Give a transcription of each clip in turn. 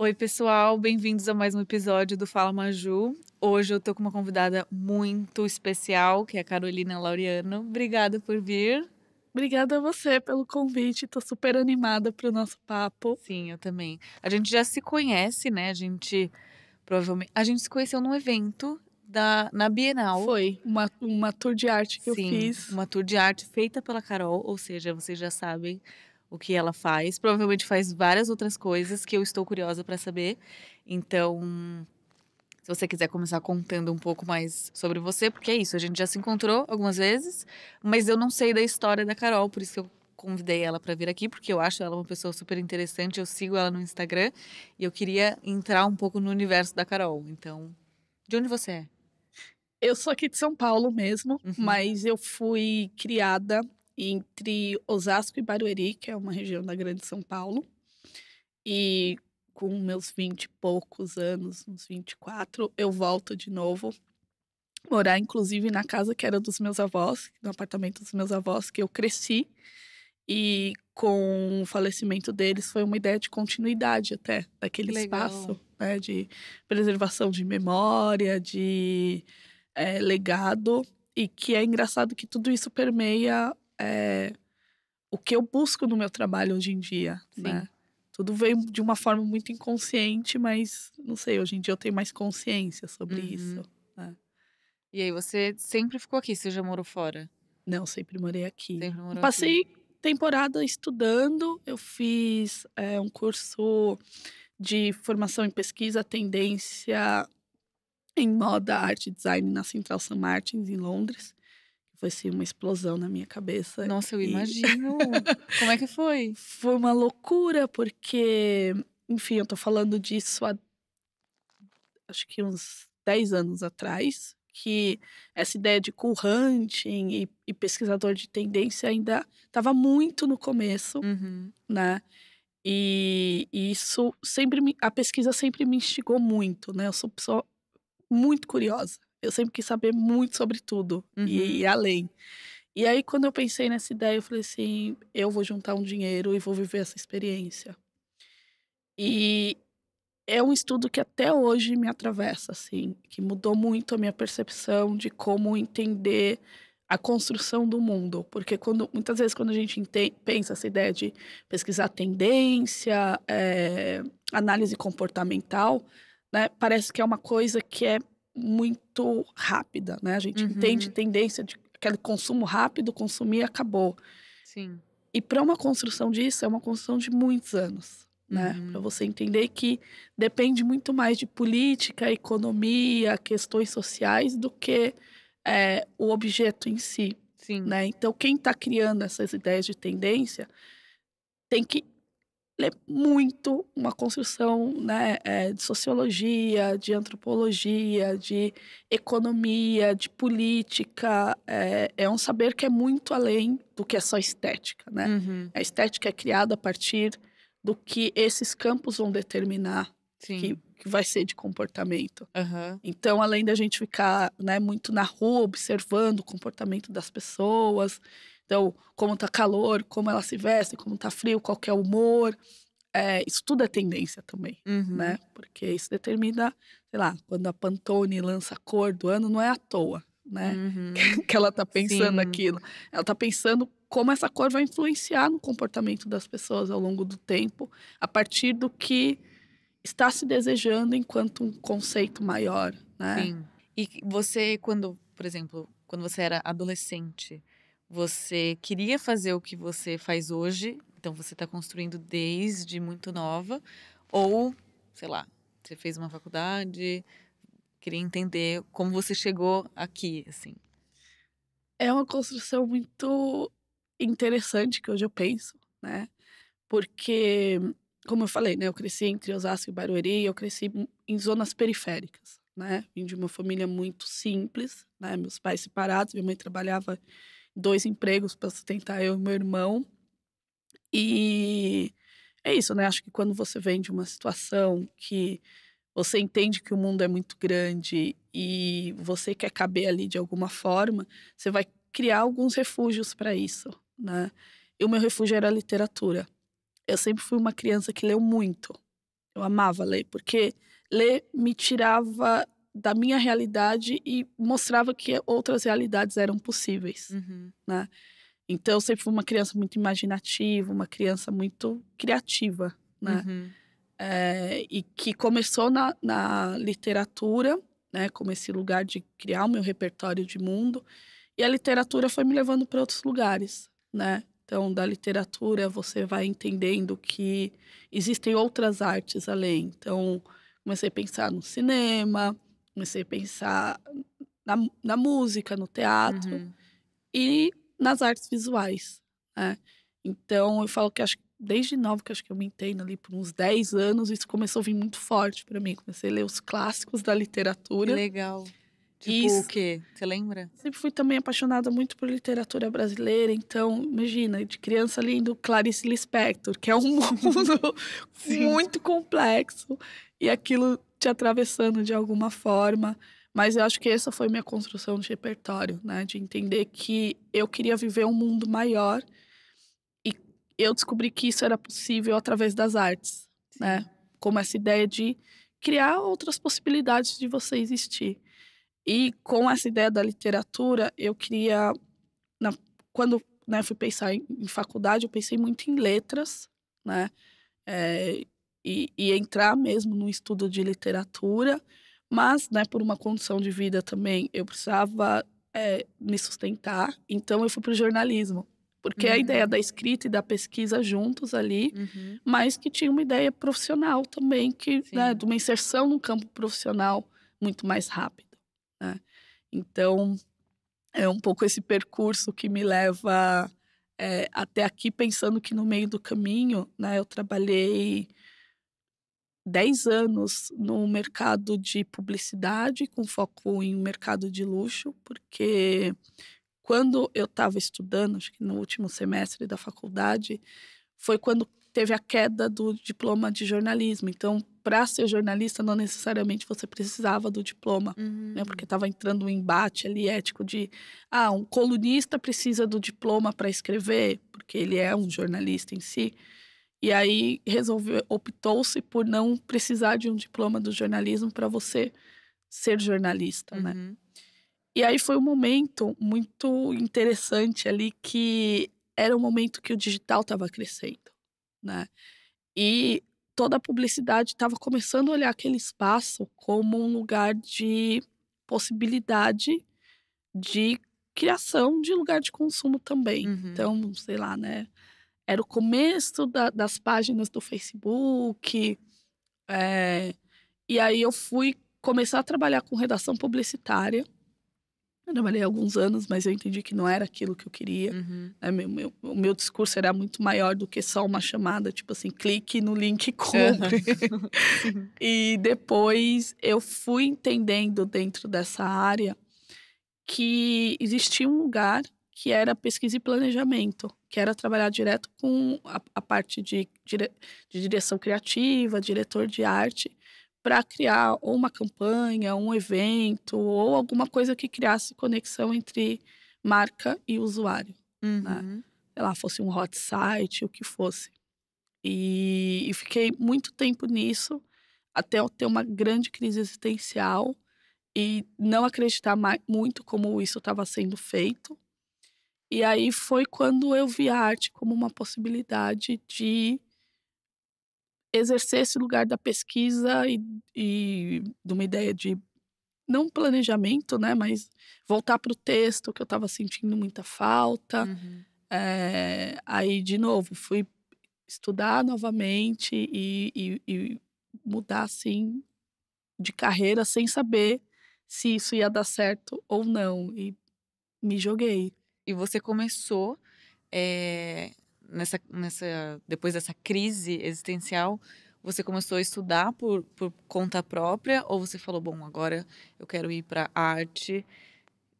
Oi, pessoal, bem-vindos a mais um episódio do Fala Maju. Hoje eu tô com uma convidada muito especial, que é a Carolina Laureano. Obrigada por vir. Obrigada a você pelo convite, tô super animada pro nosso papo. Sim, eu também. A gente já se conhece, né? A gente provavelmente. A gente se conheceu num evento da, na Bienal. Foi, uma, uma tour de arte que Sim, eu fiz. Uma tour de arte feita pela Carol, ou seja, vocês já sabem o que ela faz. Provavelmente faz várias outras coisas que eu estou curiosa para saber. Então, se você quiser começar contando um pouco mais sobre você, porque é isso, a gente já se encontrou algumas vezes, mas eu não sei da história da Carol, por isso que eu convidei ela para vir aqui porque eu acho ela uma pessoa super interessante, eu sigo ela no Instagram e eu queria entrar um pouco no universo da Carol. Então, de onde você é? Eu sou aqui de São Paulo mesmo, uhum. mas eu fui criada entre Osasco e Barueri, que é uma região da Grande São Paulo. E com meus vinte e poucos anos, uns 24, eu volto de novo morar, inclusive, na casa que era dos meus avós, no apartamento dos meus avós, que eu cresci. E com o falecimento deles foi uma ideia de continuidade até daquele espaço, né? De preservação de memória, de é, legado. E que é engraçado que tudo isso permeia é, o que eu busco no meu trabalho hoje em dia, Sim. né? Tudo veio de uma forma muito inconsciente, mas não sei, hoje em dia eu tenho mais consciência sobre uhum. isso. Né? E aí, você sempre ficou aqui? Você já morou fora? Não, sempre morei aqui. Sempre morou Passei aqui temporada estudando, eu fiz é, um curso de formação em pesquisa, tendência em moda, arte e design na Central St. Martins, em Londres. Foi assim, uma explosão na minha cabeça. Nossa, eu e... imagino. Como é que foi? Foi uma loucura, porque, enfim, eu tô falando disso há acho que uns 10 anos atrás que essa ideia de cool hunting e, e pesquisador de tendência ainda estava muito no começo, uhum. né? E, e, isso sempre me, a pesquisa sempre me instigou muito, né? Eu sou pessoa muito curiosa. Eu sempre quis saber muito sobre tudo uhum. e, e uhum. além. E aí, quando eu pensei nessa ideia, eu falei assim: eu vou juntar um dinheiro e vou viver essa experiência. E, é um estudo que até hoje me atravessa, assim, que mudou muito a minha percepção de como entender a construção do mundo, porque quando muitas vezes quando a gente entende, pensa essa ideia de pesquisar tendência, é, análise comportamental, né, parece que é uma coisa que é muito rápida, né? A gente uhum. entende tendência de aquele consumo rápido, consumir acabou. Sim. E para uma construção disso é uma construção de muitos anos né? Uhum. Para você entender que depende muito mais de política, economia, questões sociais do que é, o objeto em si. Sim. Né? Então, quem está criando essas ideias de tendência tem que ler muito uma construção né, é, de sociologia, de antropologia, de economia, de política. É, é, um saber que é muito além do que é só estética. Né? Uhum. A estética é criada a partir do que esses campos vão determinar que, que, vai ser de comportamento. Uhum. Então, além da gente ficar né, muito na rua observando o comportamento das pessoas, então, como tá calor, como ela se veste, como tá frio, qual é o humor. É, isso tudo é tendência também, uhum. né? Porque isso determina, sei lá, quando a Pantone lança a cor do ano, não é à toa, né? Uhum. que ela tá pensando Sim. aquilo. Ela tá pensando como essa cor vai influenciar no comportamento das pessoas ao longo do tempo, a partir do que está se desejando enquanto um conceito maior, né? Sim. E você, quando, por exemplo, quando você era adolescente, você queria fazer o que você faz hoje, então você está construindo desde muito nova, ou, sei lá, você fez uma faculdade, queria entender como você chegou aqui, assim. É uma construção muito interessante que hoje eu penso, né? Porque, como eu falei, né? Eu cresci entre Osasco e Barueri, eu cresci em zonas periféricas, né? Vim de uma família muito simples, né? Meus pais separados, minha mãe trabalhava dois empregos para sustentar eu e meu irmão. E é isso, né? Acho que quando você vem de uma situação que você entende que o mundo é muito grande e você quer caber ali de alguma forma, você vai criar alguns refúgios para isso, né? E o meu refúgio era a literatura. Eu sempre fui uma criança que leu muito. Eu amava ler, porque ler me tirava da minha realidade e mostrava que outras realidades eram possíveis, uhum. né? Então, eu sempre fui uma criança muito imaginativa, uma criança muito criativa, né? Uhum. É, e que começou na, na literatura, né? Como esse lugar de criar o meu repertório de mundo. E a literatura foi me levando para outros lugares, né? Então, da literatura, você vai entendendo que existem outras artes além. Então, comecei a pensar no cinema, comecei a pensar na, na música, no teatro uhum. e nas artes visuais. Né? Então, eu falo que acho desde novo que acho que eu me entendo ali por uns 10 anos, isso começou a vir muito forte para mim. Comecei a ler os clássicos da literatura. Que legal. Tipo, Isso. o quê? Você lembra? Sempre fui também apaixonada muito por literatura brasileira, então, imagina, de criança lendo Clarice Lispector, que é um mundo muito complexo, e aquilo te atravessando de alguma forma. Mas eu acho que essa foi minha construção de repertório, né? De entender que eu queria viver um mundo maior e eu descobri que isso era possível através das artes, né? Como essa ideia de criar outras possibilidades de você existir. E com essa ideia da literatura, eu queria. Na, quando né, fui pensar em, em, faculdade, eu pensei muito em letras, né? É, e, e, entrar mesmo no estudo de literatura, mas, né, por uma condição de vida também, eu precisava é, me sustentar, então eu fui para o jornalismo. Porque uhum. a ideia da escrita e da pesquisa juntos ali, uhum. mas que tinha uma ideia profissional também, que, né, de uma inserção no campo profissional muito mais rápida. Né? Então, é um pouco esse percurso que me leva é, até aqui, pensando que no meio do caminho, né, eu trabalhei 10 anos no mercado de publicidade, com foco em mercado de luxo, porque quando eu estava estudando, acho que no último semestre da faculdade, foi quando teve a queda do diploma de jornalismo. Então, para ser jornalista não necessariamente você precisava do diploma, uhum. né? Porque estava entrando um embate ali ético de ah, um colunista precisa do diploma para escrever, porque ele é um jornalista em si. E aí resolveu, optou-se por não precisar de um diploma do jornalismo para você ser jornalista, né. uhum. né? E aí foi um momento muito interessante ali que era um momento que o digital estava crescendo, né? E toda a publicidade estava começando a olhar aquele espaço como um lugar de possibilidade de criação de lugar de consumo também. Uhum. Então, sei lá, né? Era o começo da, das páginas do Facebook. É, e aí eu fui começar a trabalhar com redação publicitária eu trabalhei alguns anos, mas eu entendi que não era aquilo que eu queria. Uhum. Né? meu, meu, o meu discurso era muito maior do que só uma chamada, tipo assim, clique no link e compre. Uhum. e depois eu fui entendendo dentro dessa área que existia um lugar que era pesquisa e planejamento, que era trabalhar direto com a, a parte de, de direção criativa, diretor de arte, para criar ou uma campanha, um evento ou alguma coisa que criasse conexão entre marca e usuário. Né? Uhum. Né? Sei lá, fosse um hot site, o que fosse. E, e fiquei muito tempo nisso até eu ter uma grande crise existencial e não acreditar mais, muito como isso estava sendo feito. E aí foi quando eu vi a arte como uma possibilidade de exercer esse lugar da pesquisa e, e de uma ideia de não planejamento, né, mas voltar para o texto que eu estava sentindo muita falta. Uhum. É, aí de novo fui estudar novamente e, e, e, mudar assim de carreira sem saber se isso ia dar certo ou não e me joguei. E você começou é, nessa, nessa, depois dessa crise existencial, você começou a estudar por, por conta própria ou você falou, bom, agora eu quero ir para arte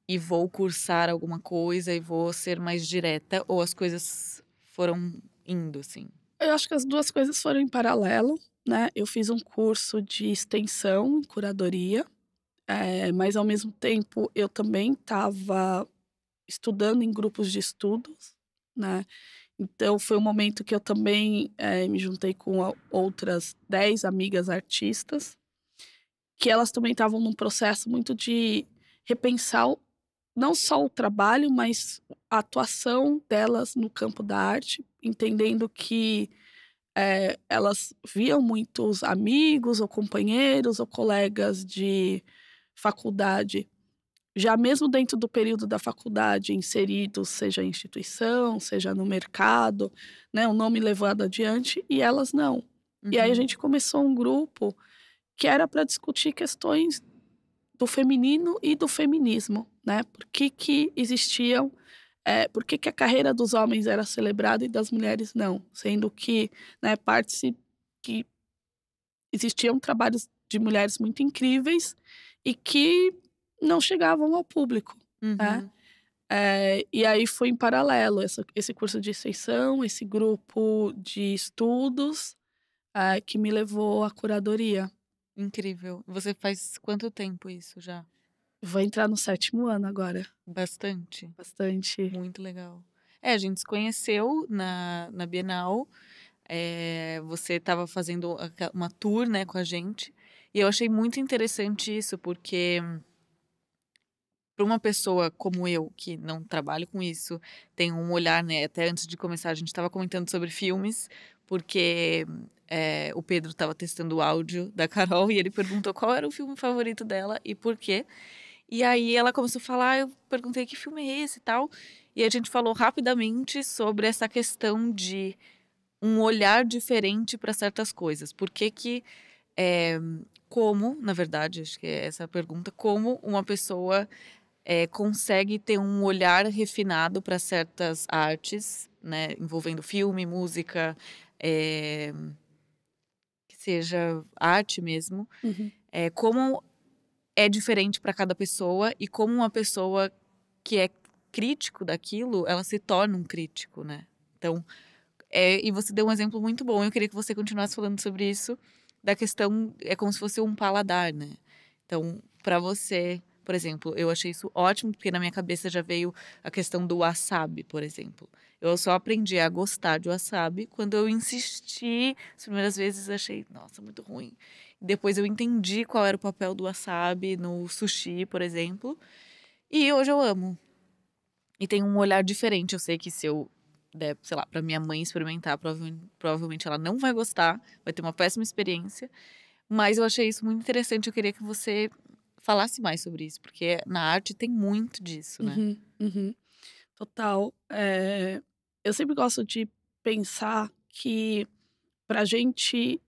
e vou cursar alguma coisa e vou ser mais direta ou as coisas foram indo assim? Eu acho que as duas coisas foram em paralelo, né? Eu fiz um curso de extensão, curadoria, é, mas ao mesmo tempo eu também estava estudando em grupos de estudos, né? Então foi um momento que eu também é, me juntei com outras dez amigas artistas, que elas também estavam num processo muito de repensar não só o trabalho, mas a atuação delas no campo da arte, entendendo que é, elas viam muitos amigos ou companheiros ou colegas de faculdade já mesmo dentro do período da faculdade, inseridos, seja em instituição, seja no mercado, né, o nome levado adiante, e elas não. Uhum. E aí a uhum. gente começou um grupo que era para discutir questões do feminino e do feminismo, né? Por que, que existiam, é, por que, que a carreira dos homens era celebrada e das mulheres não, sendo que, né, parte-se que existiam trabalhos de mulheres muito incríveis e que não chegavam ao público. Né? Uhum. Né? É, e aí foi em paralelo essa, esse curso de exceção, esse grupo de estudos é, que me levou à curadoria. Incrível. Você faz quanto tempo isso já? Vou entrar no sétimo ano agora. Bastante. Bastante. Muito legal. É, a gente se conheceu na, na Bienal. É, você estava fazendo uma tour né, com a gente. E eu achei muito interessante isso, porque para uma pessoa como eu, que não trabalho com isso, tem um olhar, né? Até antes de começar, a gente estava comentando sobre filmes, porque é, o Pedro estava testando o áudio da Carol e ele perguntou qual era o filme favorito dela e por quê. E aí ela começou a falar, eu perguntei que filme é esse e tal. E a gente falou rapidamente sobre essa questão de um olhar diferente para certas coisas. Por que que. É, como, na verdade, acho que é essa a pergunta, como uma pessoa é, consegue ter um olhar refinado para certas artes, né, envolvendo filme, música, é, que seja arte mesmo, uhum. é, como é diferente para cada pessoa e como uma pessoa que é crítico daquilo, ela se torna um crítico, né? Então, é, e você deu um exemplo muito bom. Eu queria que você continuasse falando sobre isso da questão é como se fosse um paladar, né? Então, para você por exemplo, eu achei isso ótimo porque na minha cabeça já veio a questão do wasabi, por exemplo. Eu só aprendi a gostar de wasabi quando eu insisti. As primeiras vezes achei, nossa, muito ruim. Depois eu entendi qual era o papel do wasabi no sushi, por exemplo. E hoje eu amo. E tem um olhar diferente. Eu sei que se eu der, né, sei lá, para minha mãe experimentar, provavelmente ela não vai gostar, vai ter uma péssima experiência. Mas eu achei isso muito interessante. Eu queria que você falasse mais sobre isso, porque na arte tem muito disso, né? Uhum, uhum. Total. É... Eu sempre gosto de pensar que para a gente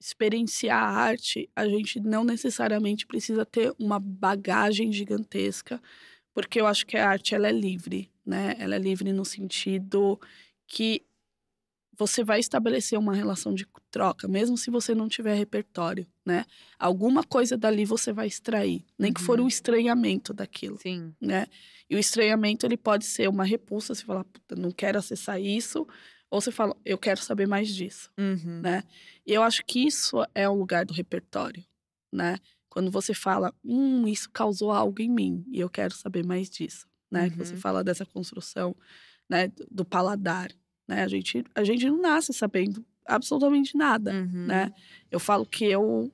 experienciar a arte, a gente não necessariamente precisa ter uma bagagem gigantesca, porque eu acho que a arte ela é livre, né? Ela é livre no sentido que você vai estabelecer uma relação de troca, mesmo se você não tiver repertório, né? Alguma coisa dali você vai extrair, nem uhum. que for o uhum. estranhamento daquilo, Sim. né? E o estranhamento ele pode ser uma repulsa, você falar, puta, não quero acessar isso, ou você fala, eu quero saber mais disso, uhum. né? E eu acho que isso é o lugar do repertório, né? Quando você fala, hum, isso causou algo em mim e eu quero saber mais disso, né? Uhum. você fala dessa construção, né, do paladar, né? A gente, a gente não nasce sabendo absolutamente nada, né. uhum. né? Eu falo que eu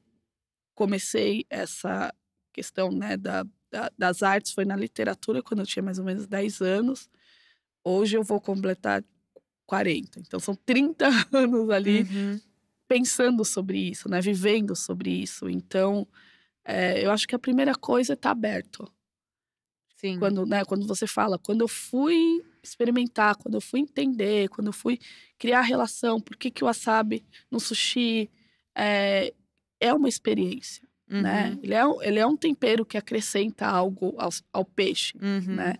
comecei essa questão, né, da, da, das artes foi na literatura quando eu tinha mais ou menos 10 anos. Hoje eu vou completar 40. Então são 30 anos ali uhum. pensando sobre isso, né? Vivendo sobre isso. Então, é, eu acho que a primeira coisa é estar tá aberto. Sim. Quando, né, quando você fala, quando eu fui experimentar, quando eu fui entender, quando eu fui criar relação, por que, que o wasabi no sushi é, é uma experiência, né? uhum. né? Ele é, ele é um tempero que acrescenta algo ao, ao peixe, uhum. né?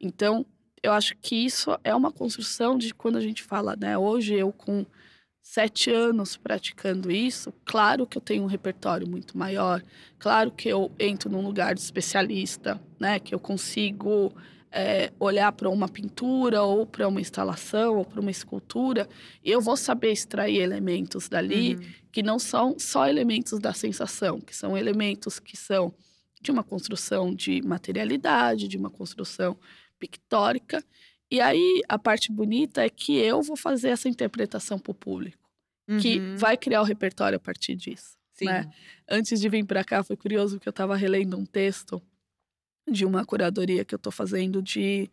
Então, eu acho que isso é uma construção de quando a gente fala, né? Hoje eu com sete anos praticando isso, claro que eu tenho um repertório muito maior, claro que eu entro num lugar de especialista, né? Que eu consigo é, olhar para uma pintura ou para uma instalação ou para uma escultura, eu vou saber extrair elementos dali uhum. que não são só elementos da sensação, que são elementos que são de uma construção de materialidade, de uma construção pictórica. E aí a parte bonita é que eu vou fazer essa interpretação para o público, uhum. que vai criar o repertório a partir disso. Né? Antes de vir para cá, foi curioso que eu estava relendo um texto de uma curadoria que eu estou fazendo de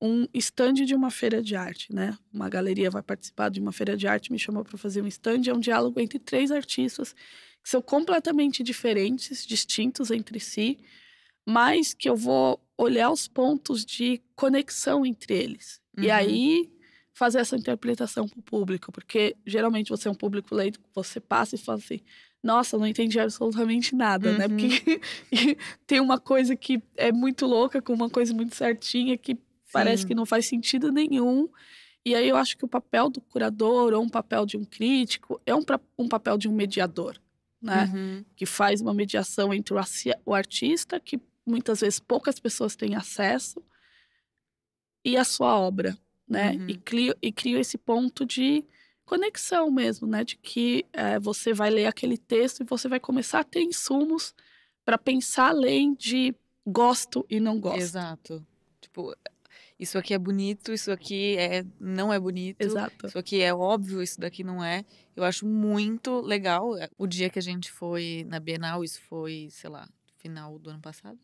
um stand de uma feira de arte, né? Uma galeria vai participar de uma feira de arte, me chamou para fazer um stand, é um diálogo entre três artistas que são completamente diferentes, distintos entre si, mas que eu vou olhar os pontos de conexão entre eles. Uhum. E aí fazer essa interpretação para o público, porque geralmente você é um público leito, você passa e fala assim: nossa, não entendi absolutamente nada, né? uhum. né? Porque tem uma coisa que é muito louca com uma coisa muito certinha que Sim. parece que não faz sentido nenhum. E aí eu acho que o papel do curador ou um papel de um crítico é um, um papel de um mediador, né? Uhum. Que faz uma mediação entre o, o artista, que muitas vezes poucas pessoas têm acesso, e a sua obra, né? Uhum. E, cria esse ponto de conexão mesmo, né? De que é, você vai ler aquele texto e você vai começar a ter insumos para pensar além de gosto e não gosto. Exato. Tipo, isso aqui é bonito, isso aqui é não é bonito, Exato. isso aqui é óbvio, isso daqui não é. Eu acho muito legal. É, o dia que a gente foi na Bienal, isso foi, sei lá, final do ano passado?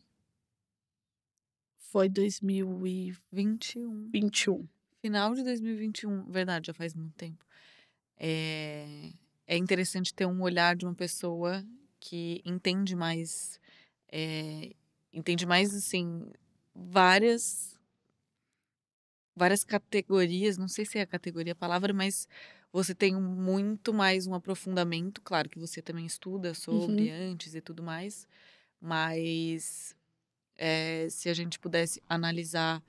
Foi 2021. 21. Final de 2021, verdade, já faz muito tempo é, é interessante ter um olhar de uma pessoa que entende mais, é, entende mais assim várias várias categorias, não sei se é a categoria a palavra, mas você tem muito mais um aprofundamento, claro que você também estuda sobre uhum. antes e tudo mais, mas é, se a gente pudesse analisar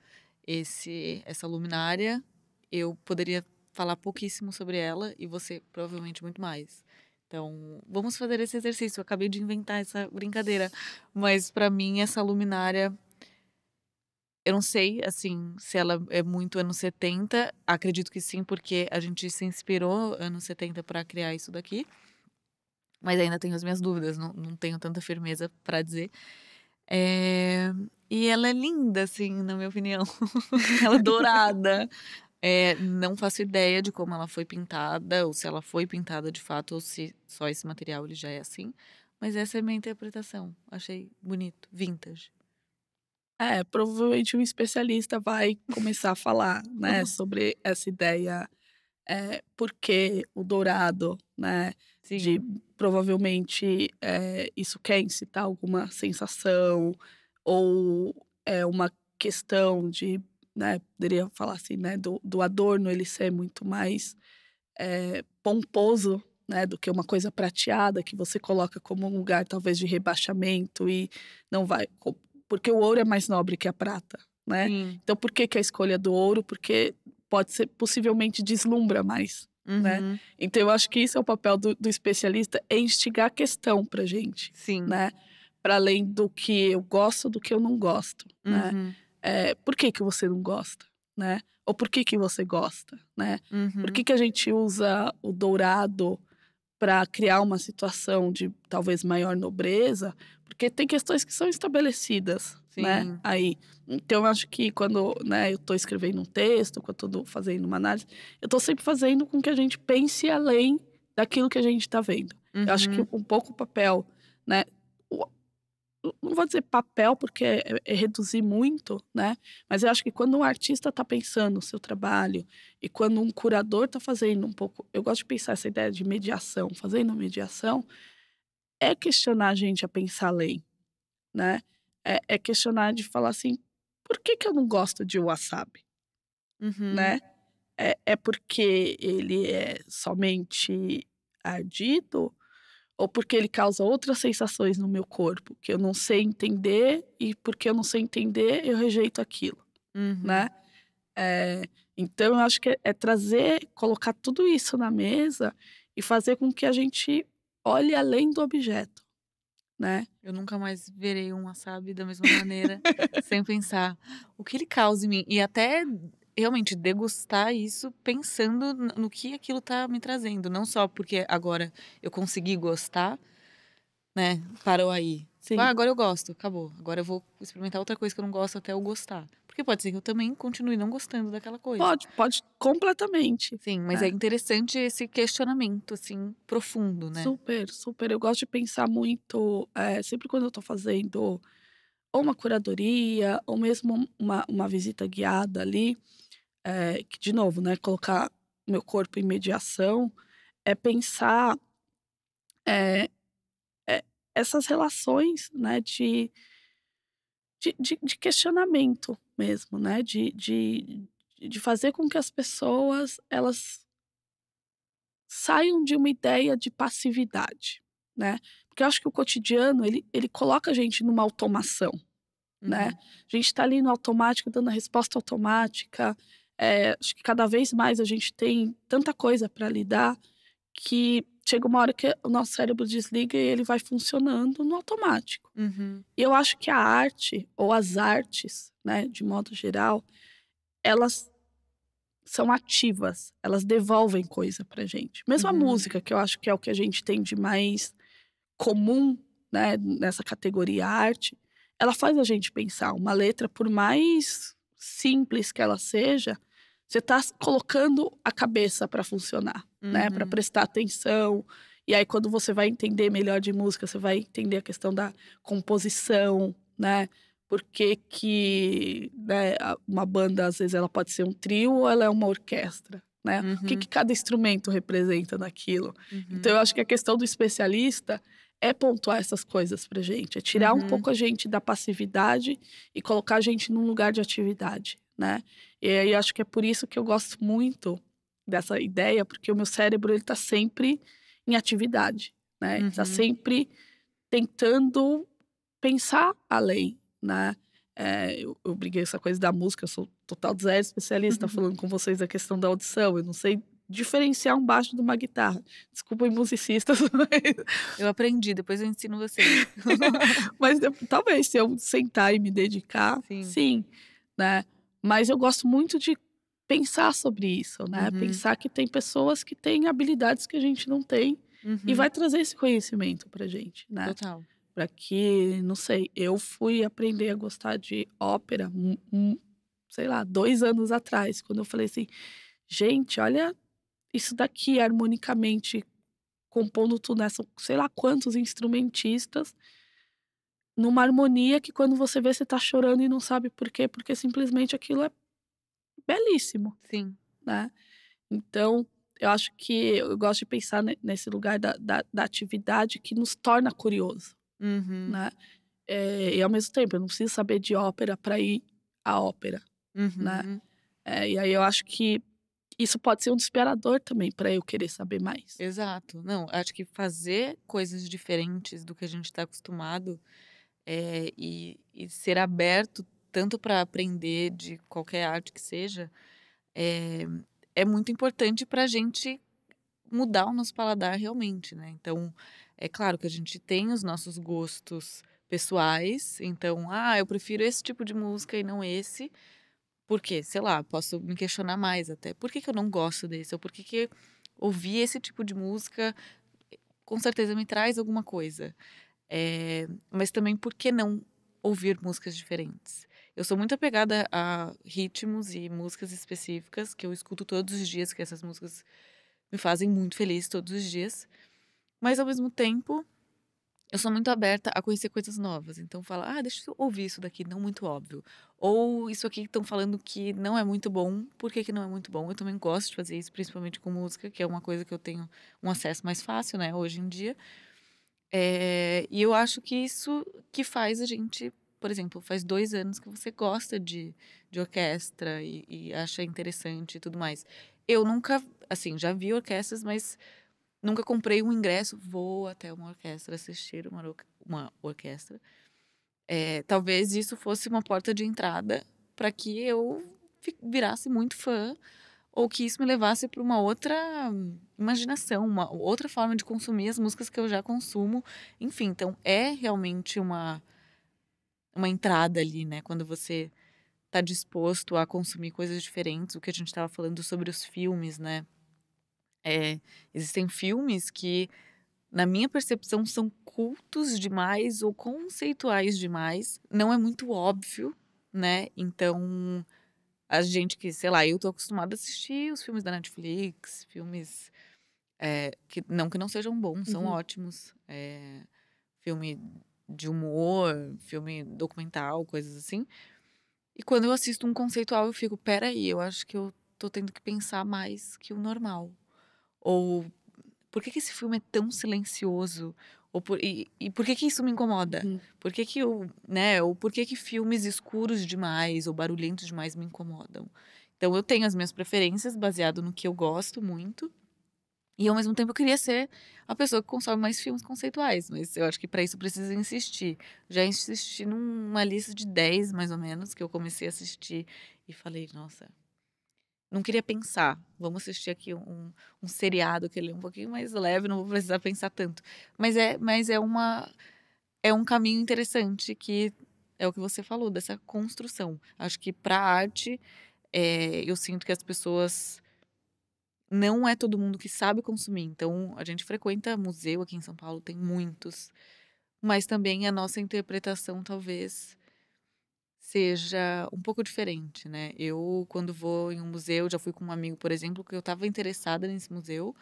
esse essa luminária, eu poderia falar pouquíssimo sobre ela e você provavelmente muito mais. Então, vamos fazer esse exercício. Eu acabei de inventar essa brincadeira, mas para mim essa luminária eu não sei, assim, se ela é muito anos 70. Acredito que sim, porque a gente se inspirou anos 70 para criar isso daqui. Mas ainda tenho as minhas dúvidas, não, não tenho tanta firmeza para dizer. É... E ela é linda, assim, na minha opinião. ela é dourada. É, não faço ideia de como ela foi pintada, ou se ela foi pintada de fato, ou se só esse material ele já é assim. Mas essa é a minha interpretação. Achei bonito, vintage. É, provavelmente um especialista vai começar a falar, né, sobre essa ideia, é, porque o dourado, né, Sim. de provavelmente é, isso quer incitar alguma sensação ou é uma questão de né, poderia falar assim, né, do, do Adorno ele ser muito mais é, pomposo, né, do que uma coisa prateada que você coloca como um lugar talvez de rebaixamento e não vai, porque o ouro é mais nobre que a prata, né? Sim. Então por que, que a escolha do ouro? Porque pode ser possivelmente deslumbra mais, né? uhum. né? Então eu acho que isso é o papel do, do especialista, é instigar a questão para gente, Sim. né? Para além do que eu gosto, do que eu não gosto, né? uhum. né? é, por que, que você não gosta, né? Ou por que, que você gosta, né? Uhum. Por que, uhum. que a gente usa o dourado para criar uma situação de talvez maior nobreza? Porque tem questões que são estabelecidas, né, Sim. né? Aí, então eu acho que quando né, eu estou escrevendo um texto, quando eu tô fazendo uma análise, eu estou sempre fazendo com que a gente pense além daquilo que a gente está vendo. Uhum. Eu acho que uhum. um pouco o papel né, não vou dizer papel, porque é, é reduzir muito, né? Mas eu acho que quando um artista está pensando o seu trabalho e quando um curador está fazendo um pouco. Eu gosto de pensar essa ideia de mediação, fazendo mediação, é questionar a gente a pensar além, né? É, é questionar de falar assim: por que, que eu não gosto de wasabi? Né, uhum. Né? É, é porque ele é somente ardido ou porque ele causa outras sensações no meu corpo que eu não sei entender e porque eu não sei entender eu rejeito aquilo, uhum. né? É, então eu acho que é, trazer, colocar tudo isso na mesa e fazer com que a gente olhe além do objeto, né? Eu nunca mais verei um wasabi da mesma maneira, sem pensar o que ele causa em mim. E até realmente degustar isso pensando no que aquilo tá me trazendo. Não só porque agora eu consegui gostar, né? Parou aí. Tipo, ah, agora eu gosto, acabou. Agora eu vou experimentar outra coisa que eu não gosto até eu gostar. Porque pode ser que eu também continue não gostando daquela coisa. Pode, pode completamente. Sim, mas é, é interessante esse questionamento, assim, profundo, né? Super, super. Eu gosto de pensar muito, é, sempre quando eu tô fazendo ou uma curadoria, ou mesmo uma, uma visita guiada ali, é, que, de novo, né, colocar meu corpo em mediação, é pensar é, é, essas relações né, de, de, de, de, questionamento mesmo, né, de, de, de fazer com que as pessoas elas saiam de uma ideia de passividade, né? Porque eu acho que o cotidiano, ele, ele coloca a gente numa automação, né? uhum. né? A gente está ali no automático, dando a resposta automática. É, acho que cada vez mais a gente tem tanta coisa para lidar que chega uma hora que o nosso cérebro desliga e ele vai funcionando no automático. Uhum. E eu acho que a arte, ou as artes, né, de modo geral, elas são ativas, elas devolvem coisa pra gente. Mesmo uhum. a música, que eu acho que é o que a gente tem de mais comum né, nessa categoria arte, ela faz a gente pensar. Uma letra, por mais simples que ela seja, você está colocando a cabeça para funcionar, né, uhum. né, para prestar atenção. E aí, quando você vai entender melhor de música, você vai entender a questão da composição, né? Porque que né, uma banda, às vezes, ela pode ser um trio ou ela é uma orquestra, né? Uhum. O que, uhum. que, cada instrumento representa naquilo. Uhum. Então, eu uhum. acho que a questão do especialista é pontuar essas coisas pra gente, é tirar uhum. um pouco a gente da passividade e colocar a gente num lugar de atividade, né? E aí acho que é por isso que eu gosto muito dessa ideia, porque o meu cérebro ele tá sempre em atividade, né? Tá uhum. tá sempre tentando pensar além, né? É, eu, eu briguei essa coisa da música, eu sou total zero especialista uhum. falando com vocês da questão da audição. Eu não sei diferenciar um baixo de uma guitarra. Desculpem musicistas, mas... Eu aprendi, depois eu ensino vocês. mas talvez se eu sentar e me dedicar, sim. sim. né? Mas eu gosto muito de pensar sobre isso, né? Uhum. Pensar que tem pessoas que têm habilidades que a gente não tem uhum. e vai trazer esse conhecimento pra gente, né? Total. Pra que, não sei, eu fui aprender a gostar de ópera, um, um, sei lá, dois anos atrás, quando eu falei assim, gente, olha isso daqui harmonicamente, compondo tudo nessa, sei lá quantos instrumentistas, numa harmonia que quando você vê, você tá chorando e não sabe por quê, porque simplesmente aquilo é belíssimo. Sim. Né? Então, eu acho que eu gosto de pensar nesse lugar da, da, da atividade que nos torna curioso, uhum. né? É, e ao mesmo tempo, eu não preciso saber de ópera para ir à ópera, né? uhum. né? É, e aí eu acho que isso pode ser um disparador também para eu querer saber mais. Exato. Não, acho que fazer coisas diferentes do que a gente está acostumado é, e, e, ser aberto tanto para aprender de qualquer arte que seja é, é muito importante para a gente mudar o nosso paladar realmente, né? Então, é claro que a gente tem os nossos gostos pessoais, então, ah, eu prefiro esse tipo de música e não esse. Por quê? Sei lá, posso me questionar mais até. Por que, que eu não gosto desse? Ou por que, que ouvir esse tipo de música eh, com certeza me traz alguma coisa. É, mas também, por que não ouvir músicas diferentes? Eu sou muito apegada a ritmos e músicas específicas que eu escuto todos os dias, que essas músicas me fazem muito feliz todos os dias. Mas, ao mesmo tempo, eu sou muito aberta a conhecer coisas novas. Então, fala, ah, deixa eu ouvir isso daqui, não muito óbvio. Ou isso aqui que estão falando que não é muito bom, por que, que não é muito bom? Eu também gosto de fazer isso, principalmente com música, que é uma coisa que eu tenho um acesso mais fácil, né, hoje em dia. É, e eu acho que isso que faz a gente, por exemplo, faz dois anos que você gosta de, de orquestra e, e acha interessante e tudo mais. Eu nunca, assim, já vi orquestras, mas Nunca comprei um ingresso, vou até uma orquestra assistir uma, uma orquestra. É, talvez isso fosse uma porta de entrada para que eu virasse muito fã ou que isso me levasse para uma outra imaginação, uma outra forma de consumir as músicas que eu já consumo. Enfim, então é realmente uma uma entrada ali, né, quando você está disposto a consumir coisas diferentes, o que a gente estava falando sobre os filmes, né? É, existem filmes que, na minha percepção, são cultos demais ou conceituais demais. Não é muito óbvio, né? Então, a gente que, sei lá, eu tô acostumada a assistir os filmes da Netflix, filmes é, que não que não sejam bons, são uhum. ótimos. É, filme de humor, filme documental, coisas assim. E quando eu assisto um conceitual, eu fico, peraí, eu acho que eu tô tendo que pensar mais que o normal. Ou por que, que esse filme é tão silencioso? Ou por, e, e por que, que isso me incomoda? Uhum. Por que, que eu, né? Ou por que, que filmes escuros demais ou barulhentos demais me incomodam? Então eu tenho as minhas preferências baseado no que eu gosto muito. E ao mesmo tempo eu queria ser a pessoa que consome mais filmes conceituais, mas eu acho que para isso precisa insistir. Já insisti numa lista de 10 mais ou menos que eu comecei a assistir e falei, nossa, não queria pensar. Vamos assistir aqui um, um seriado que ele é um pouquinho mais leve, não vou precisar pensar tanto. Mas é, mas é uma é um caminho interessante que é o que você falou dessa construção. Acho que para arte é, eu sinto que as pessoas não é todo mundo que sabe consumir. Então a gente frequenta museu aqui em São Paulo, tem muitos, mas também a nossa interpretação talvez seja um pouco diferente, né? Eu, quando vou em um museu, já fui com um amigo, por exemplo, que eu estava interessada nesse museu,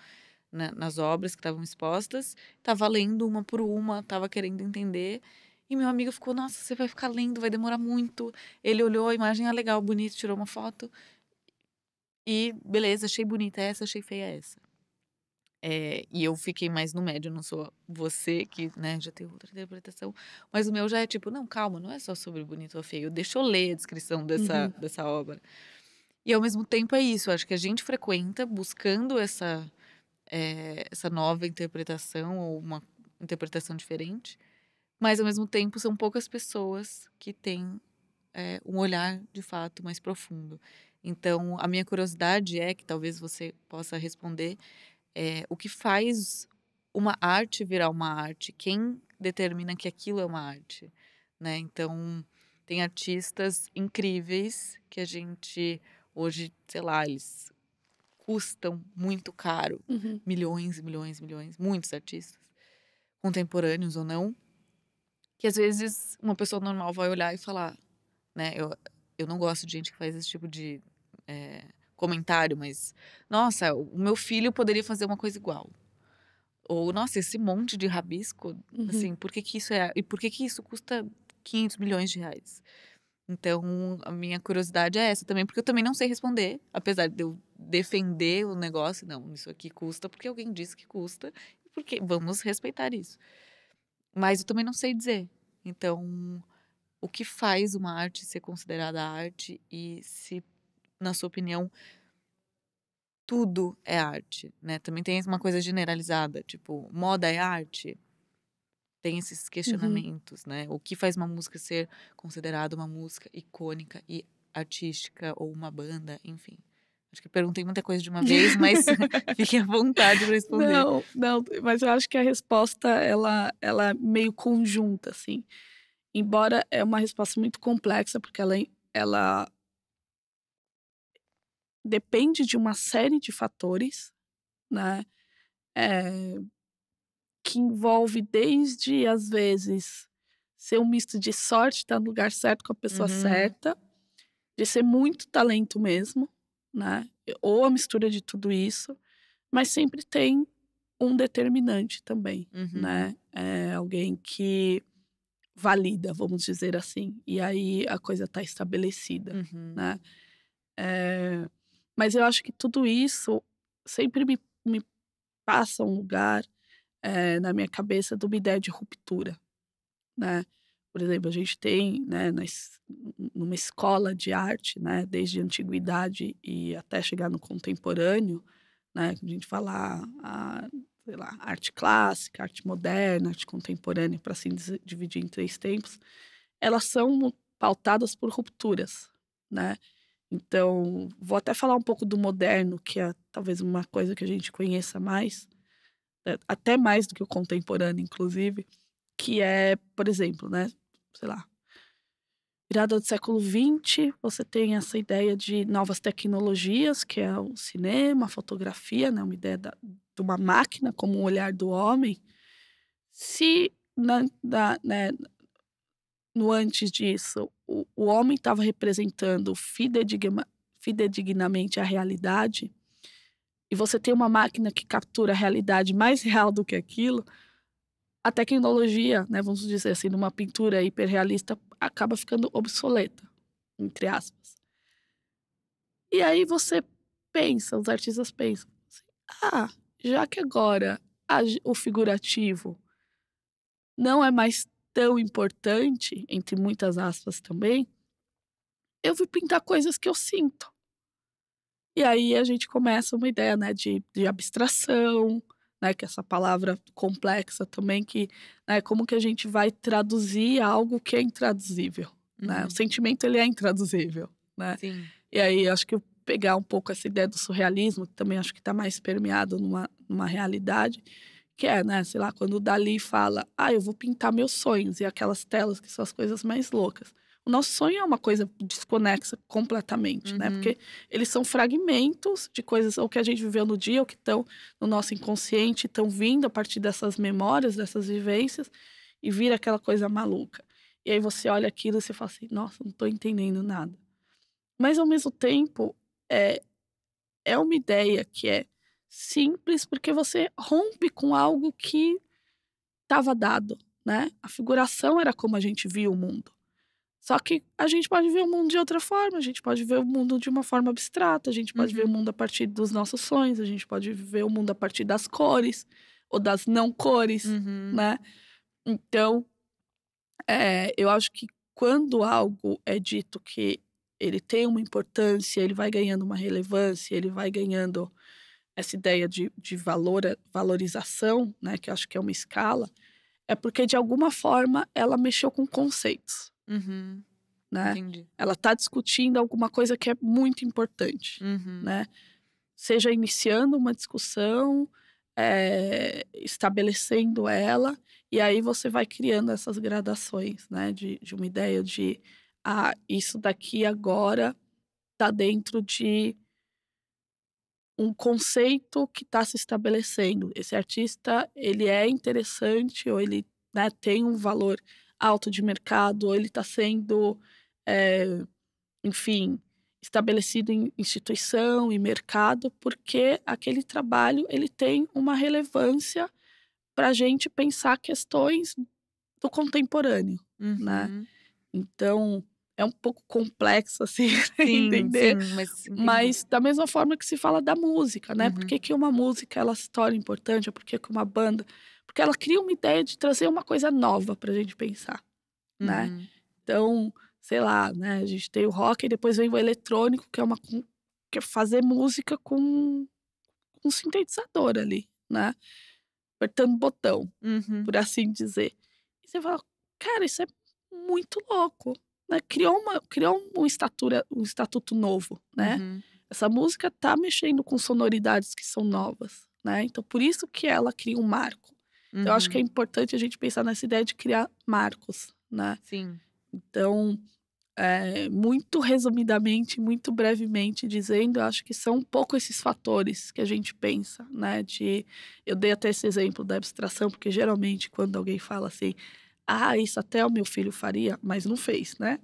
nas obras que estavam expostas, estava lendo uma por uma, estava querendo entender. E meu amigo ficou, nossa, você vai ficar lendo, vai demorar muito. Ele olhou, a imagem é legal, bonito, tirou uma foto. E beleza, achei bonita essa, achei feia essa. É, e eu fiquei mais no médio, não sou você que né, já tem outra interpretação. Mas o meu já é tipo, não, calma, não é só sobre bonito ou feio. Deixa eu ler a descrição dessa, uhum. dessa obra. E ao mesmo tempo é isso, acho que a gente frequenta buscando essa, é, essa nova interpretação ou uma interpretação diferente. Mas ao mesmo tempo são poucas pessoas que têm é, um olhar de fato mais profundo. Então, a minha curiosidade é que talvez você possa responder é, o que faz uma arte virar uma arte? Quem determina que aquilo é uma arte? Né? Então, tem artistas incríveis que a gente hoje, sei lá, eles custam muito caro, uhum. milhões, milhões, milhões, muitos artistas, contemporâneos ou não, que às vezes uma pessoa normal vai olhar e falar, né, eu, eu não gosto de gente que faz esse tipo de é, comentário, mas nossa, o meu filho poderia fazer uma coisa igual. Ou nossa, esse monte de rabisco, uhum. assim, por que, que isso é e por que que isso custa 500 milhões de reais? Então, a minha curiosidade é essa também, porque eu também não sei responder, apesar de eu defender o negócio, não, isso aqui custa porque alguém disse que custa, porque vamos respeitar isso. Mas eu também não sei dizer. Então, o que faz uma arte ser considerada arte e se na sua opinião, tudo é arte, né? Também tem uma coisa generalizada, tipo, moda é arte? Tem esses uhum. questionamentos, uhum. né? O que faz uma música ser considerada uma música icônica e artística ou uma banda, enfim. Acho que perguntei muita coisa de uma vez, mas fique à vontade para responder. Não, não, mas eu acho que a resposta ela, ela é meio conjunta, assim. Embora é uma resposta muito complexa, porque ela, é, ela depende de uma série de fatores, né? É, que envolve desde, às vezes, ser um misto de sorte, estar tá no lugar certo com a pessoa uhum. certa, de ser muito talento mesmo, né? Ou a mistura de tudo isso, mas sempre tem um determinante também, uhum. né? É alguém que valida, vamos dizer assim. E aí a coisa está estabelecida, uhum. né? É, mas eu acho que tudo isso sempre me, me passa um lugar é, na minha cabeça de uma ideia de ruptura, né? Por exemplo, a gente tem, né, nas, numa escola de arte, né, desde a antiguidade e até chegar no contemporâneo, né, a gente falar a, ah, sei lá, arte clássica, arte moderna, arte contemporânea, para assim dividir em três tempos, elas são pautadas por rupturas, né? Então, vou até falar um pouco do moderno, que é talvez uma coisa que a gente conheça mais, né, até mais do que o contemporâneo, inclusive, que é, por exemplo, né, sei lá, virada do século XX, você tem essa ideia de novas tecnologias, que é o cinema, a fotografia, né, uma ideia da, de uma máquina como o olhar do homem. Se na, na, né, no antes disso, o, o homem estava representando fidedigma, fidedignamente a realidade, e você tem uma máquina que captura a realidade mais real do que aquilo, a tecnologia, né, vamos dizer assim, numa pintura hiperrealista, acaba ficando obsoleta, entre aspas. E aí você pensa, os artistas pensam, assim, ah, já que agora a, o figurativo não é mais tão importante, entre muitas aspas também, eu fui pintar coisas que eu sinto. E aí a gente começa uma ideia né, de, de abstração, né, que é essa palavra complexa também, que né, como que a gente vai traduzir algo que é intraduzível. Uhum. Né? O uhum. sentimento ele é intraduzível. Né? Sim. E aí acho que eu pegar um pouco essa ideia do surrealismo, que também acho que está mais permeado numa, numa realidade, que é, né? Sei lá, quando o Dali fala, ah, eu vou pintar meus sonhos e aquelas telas que são as coisas mais loucas. O nosso sonho é uma coisa desconexa completamente, né, uhum. né? Porque eles são fragmentos de coisas, ou que a gente viveu no dia, ou que estão no nosso inconsciente, estão vindo a partir dessas memórias, dessas vivências, e vira aquela coisa maluca. E aí você olha aquilo e você fala assim, nossa, não estou entendendo nada. Mas ao mesmo tempo, é, é uma ideia que é simples, porque você rompe com algo que estava dado, né? A figuração era como a gente via o mundo. Só que a gente pode ver o mundo de outra forma, a gente pode ver o mundo de uma forma abstrata, a gente pode uhum. ver o uhum. mundo a partir dos nossos sonhos, a gente pode ver o mundo a partir das cores ou das não cores, uhum. né? Então, é, eu acho que quando algo é dito que ele tem uma importância, ele vai ganhando uma relevância, ele vai ganhando essa ideia de, de valor, valorização, né, que eu acho que é uma escala, é porque de alguma forma ela mexeu com conceitos. Uhum. Né? Entendi. Ela está discutindo alguma coisa que é muito importante, uhum. né? Seja iniciando uma discussão, é, estabelecendo ela, e aí você vai criando essas gradações, né? De, de uma ideia de ah, isso daqui agora está dentro de um conceito que está se estabelecendo. Esse artista, ele é interessante ou ele né, tem um valor alto de mercado, ou ele está sendo, é, enfim, estabelecido em instituição e mercado, porque aquele trabalho ele tem uma relevância para a gente pensar questões do contemporâneo, né? uhum. né? Então, é um pouco complexo, assim, sim, entender. Sim, mas, mas, da mesma forma que se fala da música, né? Uhum. Por que, que uma música ela se torna importante? Por que, que uma banda. Porque ela cria uma ideia de trazer uma coisa nova para a gente pensar, né. uhum. né? Então, sei lá, né? A gente tem o rock e depois vem o eletrônico, que é uma. que é fazer música com um sintetizador ali, né? Apertando botão, uhum. por assim dizer. E você fala, cara, isso é muito louco né, criou, uma, criou um, estatura, um estatuto novo, né? Uhum. Essa música tá mexendo com sonoridades que são novas, né? Então, por isso que ela cria um marco. Uhum. Então, eu acho que é uhum. importante a gente pensar nessa ideia de criar marcos, né? Sim. Então, é, muito resumidamente, muito brevemente dizendo, eu acho que são um pouco esses fatores que a gente pensa, né? De, eu dei até esse exemplo da abstração, porque geralmente quando alguém fala assim, ah, isso até o meu filho faria, mas não fez, né?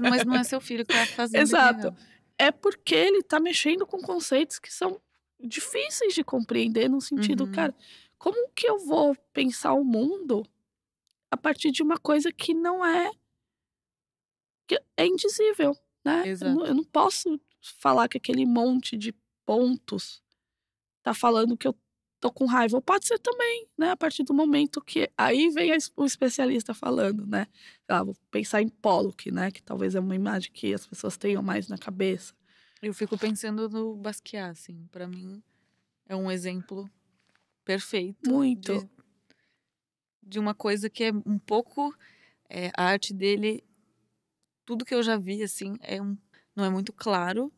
mas não é seu filho que vai tá fazer. Exato. É porque ele tá mexendo com conceitos que são difíceis de compreender, no sentido, uhum. cara, como que eu vou pensar o mundo a partir de uma coisa que não é. que é indizível, né? Exato. Eu, não, eu não posso falar que aquele monte de pontos tá falando que eu tô com raiva. Ou pode ser também, né? A partir do momento que. Aí vem o especialista falando, né? Sei lá, vou pensar em Pollock, né? Que talvez é uma imagem que as pessoas tenham mais na cabeça. Eu fico pensando no Basquiat, assim. Pra mim, é um exemplo perfeito. Muito. De, de uma coisa que é um pouco. É, a arte dele, tudo que eu já vi, assim, é um, não é muito claro,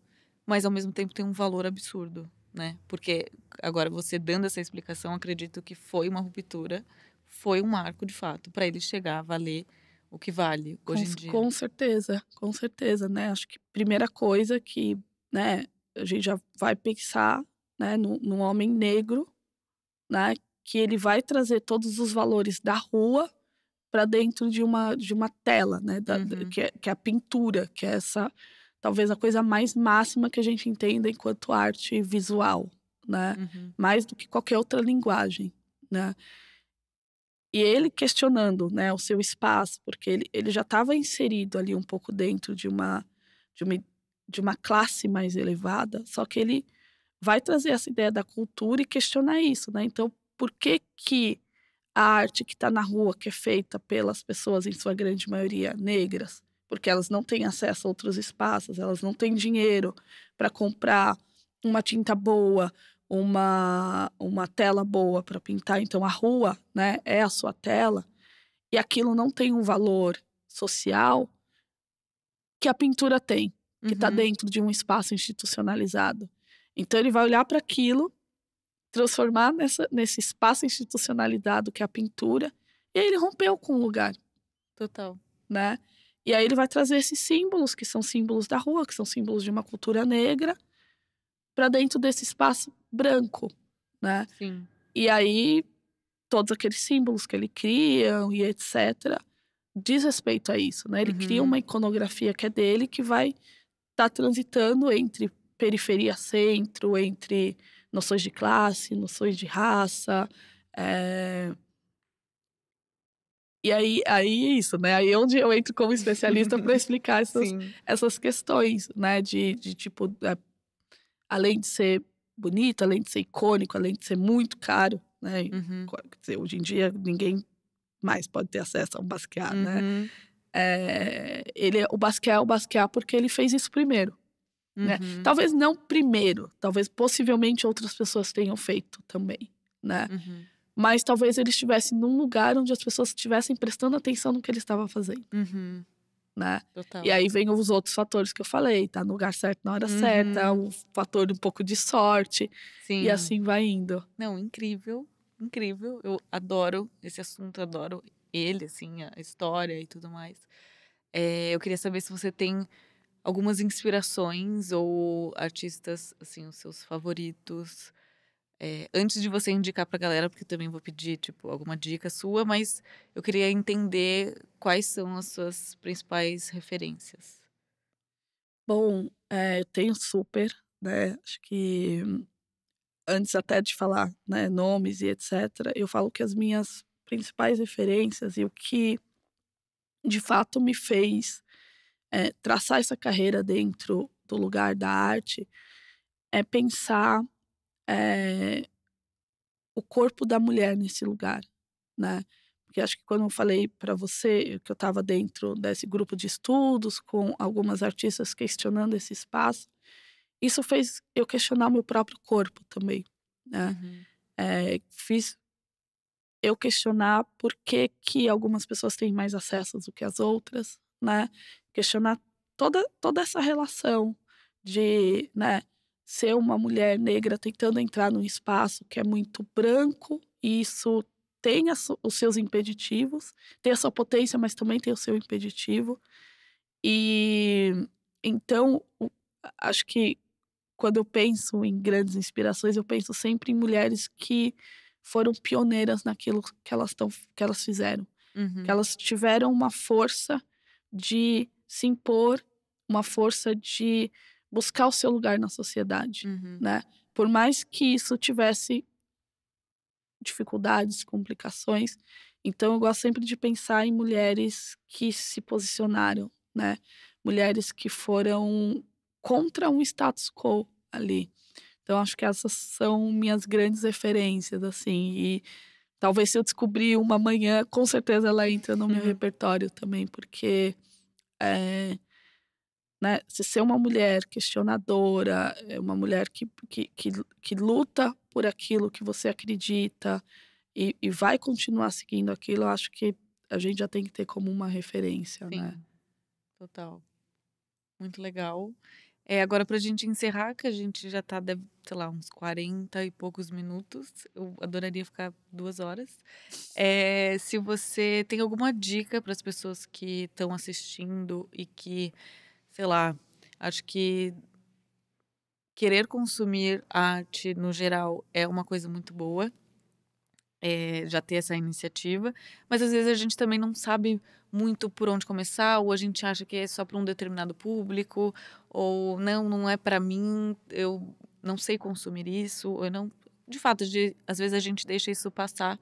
mas ao mesmo tempo tem um valor absurdo, né? Porque Agora, você dando essa explicação, acredito que foi uma ruptura, foi um marco de fato, para ele chegar a valer o que vale hoje com, em dia. Com certeza, com certeza, né? Acho que primeira coisa que, né, a gente já vai pensar, né, num, homem negro, né, que ele vai trazer todos os valores da rua para dentro de uma, de uma tela, né, da, uhum. que, é, que é a pintura, que é essa talvez a coisa mais máxima que a gente entenda enquanto arte visual, né? Uhum. Mais do que qualquer outra linguagem, né? E ele questionando, né, o seu espaço, porque ele, ele já estava inserido ali um pouco dentro de uma, de uma de uma classe mais elevada, só que ele vai trazer essa ideia da cultura e questionar isso, né? Então, por que que a arte que está na rua, que é feita pelas pessoas, em sua grande maioria negras, porque elas não têm acesso a outros espaços, elas não têm dinheiro para comprar uma tinta boa, uma, uma tela boa para pintar. Então, a rua né, é a sua tela e aquilo não tem um valor social que a pintura tem, que está uhum. dentro de um espaço institucionalizado. Então, ele vai olhar para aquilo, transformar nessa, nesse espaço institucionalizado que é a pintura, e aí ele rompeu com o lugar. Total. Né? E aí ele vai trazer esses símbolos, que são símbolos da rua, que são símbolos de uma cultura negra, para dentro desse espaço branco, né? Sim. E aí todos aqueles símbolos que ele cria e etc. Diz respeito a isso, né? Ele uhum. cria uma iconografia que é dele que vai estar tá transitando entre periferia centro, entre noções de classe, noções de raça. É... E aí, aí é isso, né? Aí é onde eu entro como especialista para explicar essas, essas questões, né? De, de tipo, é, além de ser bonito, além de ser icônico, além de ser muito caro, né? Uhum. Quer dizer, hoje em dia ninguém mais pode ter acesso a um Basquiat, né? uhum. né? É, ele, o Basquiat é o Basquiat é porque ele fez isso primeiro. Né? Uhum. Né? Talvez não primeiro, talvez possivelmente outras pessoas tenham feito também, né? Uhum. Mas talvez ele estivesse num lugar onde as pessoas estivessem prestando atenção no que ele estava fazendo. Uhum né? Total. E aí vem os outros fatores que eu falei, tá no lugar certo na hora uhum. certa, um fator de um pouco de sorte, Sim. e assim vai indo. Não, incrível, incrível. Eu adoro esse assunto, adoro ele, assim, a história e tudo mais. É, eu queria saber se você tem algumas inspirações ou artistas, assim, os seus favoritos, é, antes de você indicar para a galera, porque também vou pedir tipo alguma dica sua, mas eu queria entender quais são as suas principais referências. Bom, é, eu tenho super, né? Acho que antes até de falar, né, nomes e etc, eu falo que as minhas principais referências e o que de fato me fez é, traçar essa carreira dentro do lugar da arte é pensar é, o corpo da mulher nesse lugar, né? Porque acho que quando eu falei para você que eu estava dentro desse grupo de estudos com algumas artistas questionando esse espaço, isso fez eu questionar meu próprio corpo também, né? Uhum. É, fiz eu questionar por que que algumas pessoas têm mais acesso do que as outras, né? Questionar toda toda essa relação de, né? ser uma mulher negra tentando entrar num espaço que é muito branco, e isso tem os seus impeditivos, tem a sua potência, mas também tem o seu impeditivo. E então, acho que quando eu penso em grandes inspirações, eu penso sempre em mulheres que foram pioneiras naquilo que elas, tão, que elas fizeram. Uhum. Que elas tiveram uma força de se impor, uma força de buscar o seu lugar na sociedade, uhum. né? Por mais que isso tivesse dificuldades, complicações, então eu gosto sempre de pensar em mulheres que se posicionaram, né? Mulheres que foram contra um status quo ali. Então acho que essas são minhas grandes referências, assim, e talvez se eu descobrir uma manhã, com certeza ela entra no meu uhum. repertório também, porque é, né? Se ser uma mulher questionadora, eh, uma mulher que, que, que, que luta por aquilo que você acredita e, e, vai continuar seguindo aquilo, eu acho que a gente já tem que ter como uma referência, né. Sim. né? Total. Muito legal. É, agora, para a gente encerrar, que a gente já está, sei lá, uns 40 e poucos minutos. Eu adoraria ficar duas horas. É, se você tem alguma dica para as pessoas que estão assistindo e que sei lá, acho que querer consumir arte no geral é uma coisa muito boa, é, já ter essa iniciativa, mas às vezes a gente também não sabe muito por onde começar, ou a gente acha que é só para um determinado público, ou não, não é para mim, eu não sei consumir isso, eu não. De fato, de, às vezes a gente deixa isso passar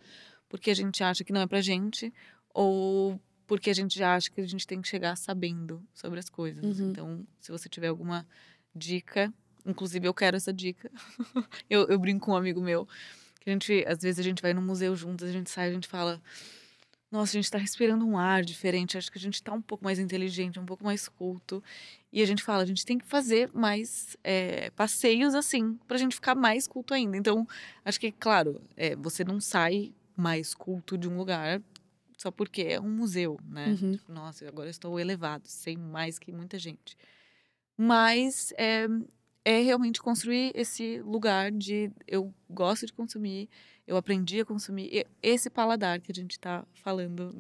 porque a gente acha que não é para gente, ou porque a gente já acha que a gente tem que chegar sabendo sobre as coisas. Uhum. Então, se você tiver alguma dica, inclusive eu quero essa dica, eu, eu brinco com um amigo meu, que a gente, às vezes a gente vai no museu juntos, a gente sai, a gente fala. Nossa, a gente está respirando um ar diferente. Acho que a gente está um pouco mais inteligente, um pouco mais culto. E a gente fala, a gente tem que fazer mais é, passeios assim, para a gente ficar mais culto ainda. Então, acho que, claro, é, você não sai mais culto de um lugar só porque é um museu, né? Uhum. Tipo, nossa, agora eu estou elevado, sei mais que muita gente. Mas é, é realmente construir esse lugar de eu gosto de consumir, eu aprendi a consumir esse paladar que a gente está falando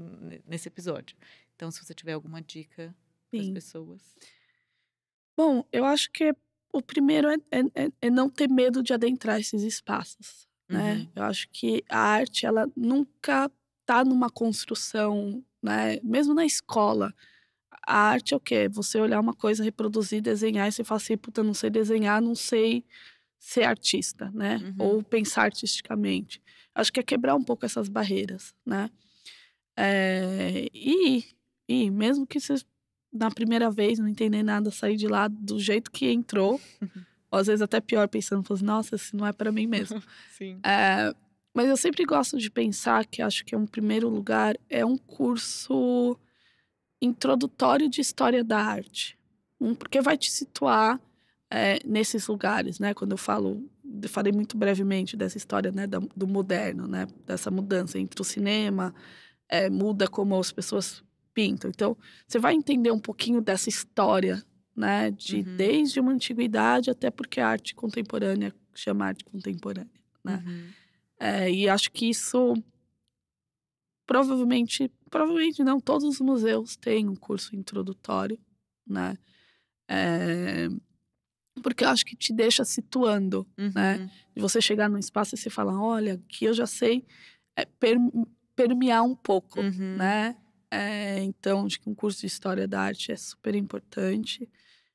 nesse episódio. Então, se você tiver alguma dica para as pessoas. Bom, eu acho que o primeiro é, é, é, é, não ter medo de adentrar esses espaços. Né? Uhum. Eu acho que a arte ela nunca está numa construção, né? Mesmo na escola, a arte é o quê? É você olhar uma coisa, reproduzir, desenhar e você fala assim, puta, não sei desenhar, não sei ser artista, né? Uhum. Ou pensar artisticamente. Acho que é quebrar um pouco essas barreiras, né? É, e, e mesmo que você na primeira vez não entender nada, sair de lá do jeito que entrou, ou às vezes até pior pensando, nossa, isso não é para mim mesmo. Sim. É, mas eu sempre gosto de pensar que acho que é um primeiro lugar é um curso introdutório de história da arte, porque vai te situar é, nesses lugares, né? Quando eu falo, eu falei muito brevemente dessa história, né, do, do moderno, né, dessa mudança entre o cinema é, muda como as pessoas pintam. Então, você vai entender um pouquinho dessa história, né, de uhum. desde uma antiguidade até porque a arte contemporânea chama arte contemporânea, né? Uhum. É, e acho que isso provavelmente, provavelmente não, todos os museus têm um curso introdutório, né? É, porque eu acho que te deixa situando, né? uhum. né? De você chegar num espaço e você falar, olha, aqui eu já sei é, per, permear um pouco, uhum. né? É, então, acho que um curso de História da Arte é super importante.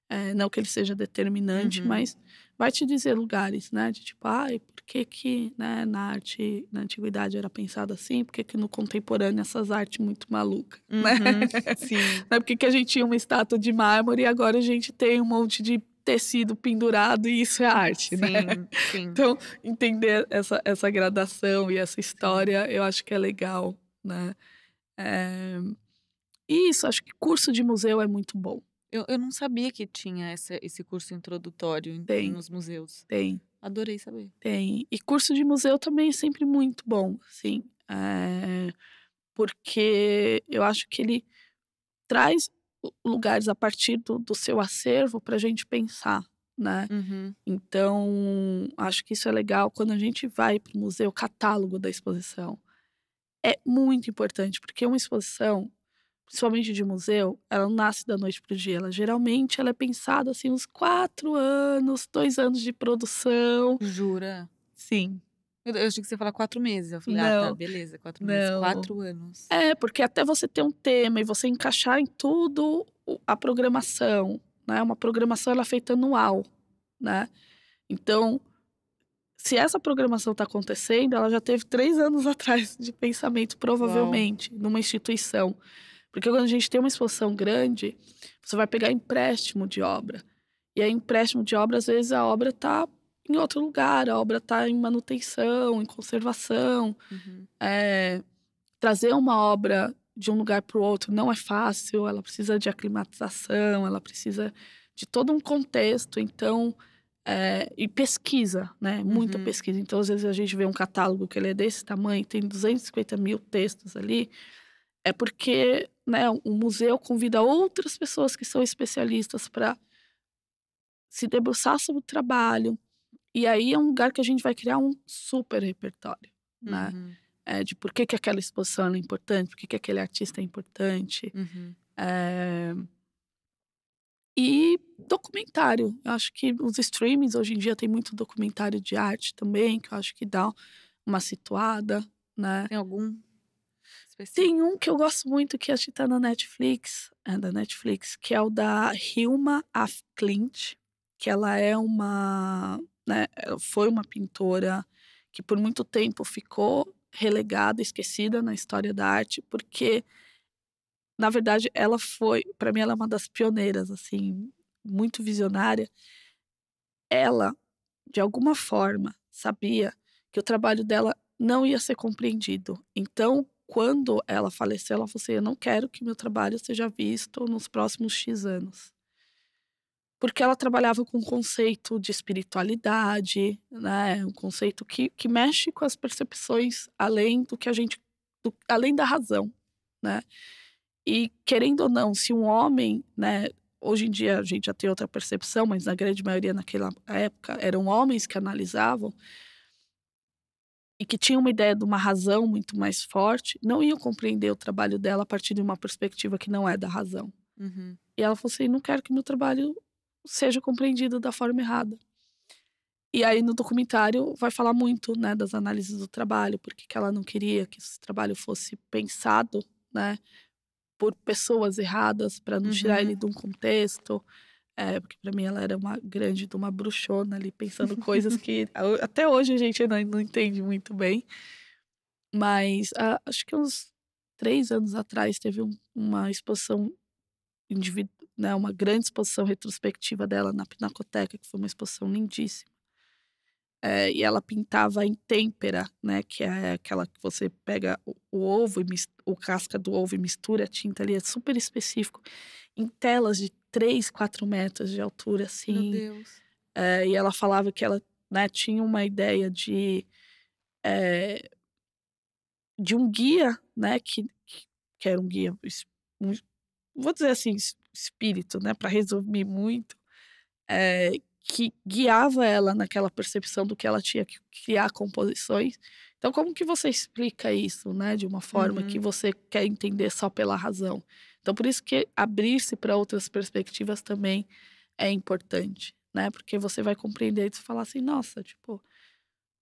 É, não que ele seja determinante, uhum. mas vai te dizer lugares, né? De tipo, ai, ah, por que que né, na arte, na antiguidade era pensado assim? Por que que no contemporâneo essas artes muito malucas, né? uhum, né? Sim. Por que que a gente tinha uma estátua de mármore e agora a gente tem um monte de tecido pendurado e isso é arte, né? sim, né? Sim. Então, entender essa, essa gradação e essa história, eu acho que é legal, né? É... Isso, acho que curso de museu é muito bom. Eu, eu não sabia que tinha essa, esse curso introdutório tem, nos museus. Tem. Adorei saber. Tem. E curso de museu também é sempre muito bom, sim. É, eh, porque eu acho que ele traz lugares a partir do, do seu acervo para a gente pensar, né? Uhum. Então, acho que isso é legal. Quando a gente vai para o museu, catálogo da exposição é muito importante, porque uma exposição principalmente de museu, ela não nasce da noite para o dia. Ela, geralmente ela é pensada assim, uns quatro anos, dois anos de produção. Jura? Sim. Eu, eu achei que você ia quatro meses. Eu falei, não, ah, tá, beleza, quatro não. meses, quatro anos. É, porque até você ter um tema e você encaixar em tudo a programação, né? Uma programação ela é feita anual, né? Então, se essa programação está acontecendo, ela já teve três anos atrás de pensamento, provavelmente, Uau. numa instituição. Porque quando a gente tem uma exposição grande, você vai pegar empréstimo de obra. E aí, empréstimo de obra, às vezes a obra está em outro lugar, a obra está em manutenção, em conservação. Uhum. É, trazer uma obra de um lugar para o outro não é fácil, ela precisa de aclimatização, ela precisa de todo um contexto. Então, é, e pesquisa, né? Muita uhum. pesquisa. Então, às vezes a gente vê um catálogo que ele é desse tamanho, tem 250 mil textos ali, é porque né, o museu convida outras pessoas que são especialistas para se debruçar sobre o trabalho. E aí é um lugar que a gente vai criar um super repertório, né? Uhum. É, de por que, que aquela exposição é importante, por que, que aquele artista é importante. Uhum. É... E documentário. Eu acho que os streamings hoje em dia tem muito documentário de arte também, que eu acho que dá uma situada, né? Tem algum específico? Tem um que eu gosto muito que acho que tá na Netflix, é da Netflix, que é o da Hilma Af Klint que ela é uma, né, foi uma pintora que por muito tempo ficou relegada, esquecida na história da arte, porque na verdade ela foi, para mim ela é uma das pioneiras assim, muito visionária. Ela de alguma forma sabia que o trabalho dela não ia ser compreendido. Então, quando ela faleceu, ela falou assim: Eu não quero que meu trabalho seja visto nos próximos X anos. Porque ela trabalhava com um conceito de espiritualidade, né? um conceito que, que mexe com as percepções além do que a gente. Do, além da razão. Né? E querendo ou não, se um homem, né, hoje em dia a gente já tem outra percepção, mas na grande maioria naquela época eram homens que analisavam, e que tinham uma ideia de uma razão muito mais forte, não iam compreender o trabalho dela a partir de uma perspectiva que não é da razão. Uhum. E ela falou assim: não quero que meu trabalho seja compreendido da forma errada. E aí no documentário vai falar muito, né, das análises do trabalho, porque que ela não queria que esse trabalho fosse pensado, né, por pessoas erradas para não uhum. tirar ele uhum. de um contexto. É, porque para mim ela era uma grande de uma bruxona ali, pensando coisas que até hoje a gente não, não entende muito bem. Mas a, ah, acho que uns três anos atrás teve um, uma exposição individual, né, uma grande exposição retrospectiva dela na Pinacoteca, que foi uma exposição lindíssima. É, e ela pintava em têmpera, né, que é aquela que você pega o, o ovo, e o casca do ovo e mistura a tinta ali, é super específico, em telas de 3, 4 metros de altura, assim. Meu Deus. É, e ela falava que ela né, tinha uma ideia de. É, de um guia, né? Que, que era um guia, um, vou dizer assim, espírito, né? Para resumir muito, é, que guiava ela naquela percepção do que ela tinha que criar composições. Então, como que você explica isso, né? De uma forma uhum. que você quer entender só pela razão. Então, por isso que abrir-se para outras perspectivas também é importante, né? Porque você vai compreender e falar assim, nossa, tipo,